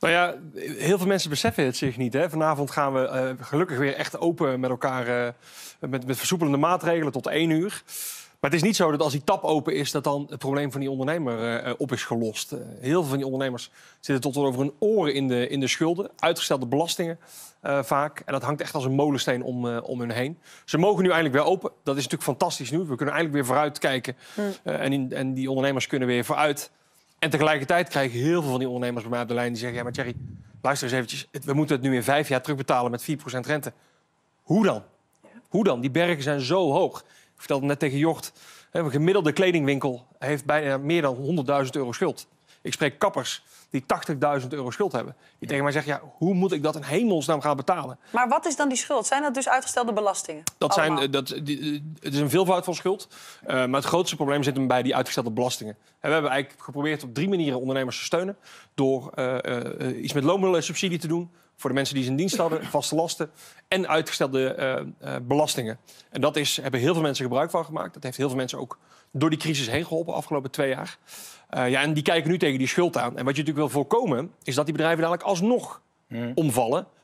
Nou ja, heel veel mensen beseffen het zich niet. Hè? Vanavond gaan we eh, gelukkig weer echt open met elkaar. Eh, met, met versoepelende maatregelen tot één uur. Maar het is niet zo dat als die tap open is, dat dan het probleem van die ondernemer eh, op is gelost. heel veel van die ondernemers zitten tot over hun oren in de, in de schulden. Uitgestelde belastingen vaak. En dat hangt echt als een molensteen om, om hun heen. Ze mogen nu eindelijk weer open. Dat is natuurlijk fantastisch nieuws. We kunnen eindelijk weer vooruit kijken. Hmm. en, en die ondernemers kunnen weer vooruit. En tegelijkertijd krijg ik heel veel van die ondernemers bij mij op de lijn die zeggen: Ja, maar Jerry luister eens eventjes. We moeten het nu in vijf jaar terugbetalen met 4% rente. Hoe dan? Hoe dan? Die bergen zijn zo hoog. Ik vertelde net tegen Jocht: een gemiddelde kledingwinkel heeft bijna meer dan 100.000 euro schuld. Ik spreek kappers die 80.000 euro schuld hebben. Die tegen mij zeggen, ja, hoe moet ik dat in hemelsnaam gaan betalen? Maar wat is dan die schuld? Zijn dat dus uitgestelde belastingen? Dat zijn, eh, dat, eh, het is een veelvoud van schuld. Eh, maar het grootste probleem zit hem bij die uitgestelde belastingen. En we hebben eigenlijk geprobeerd op drie manieren ondernemers te steunen. Door uh, uh, iets met subsidie te doen voor de mensen die ze in dienst hadden, vaste lasten en uitgestelde belastingen. En dat is, hebben heel veel mensen gebruik van gemaakt. Dat heeft heel veel mensen ook door die crisis heen geholpen de afgelopen twee jaar. Eh, ja, en die kijken nu tegen die schuld aan. En wat je natuurlijk wil voorkomen, is dat die bedrijven dadelijk alsnog hmm. omvallen.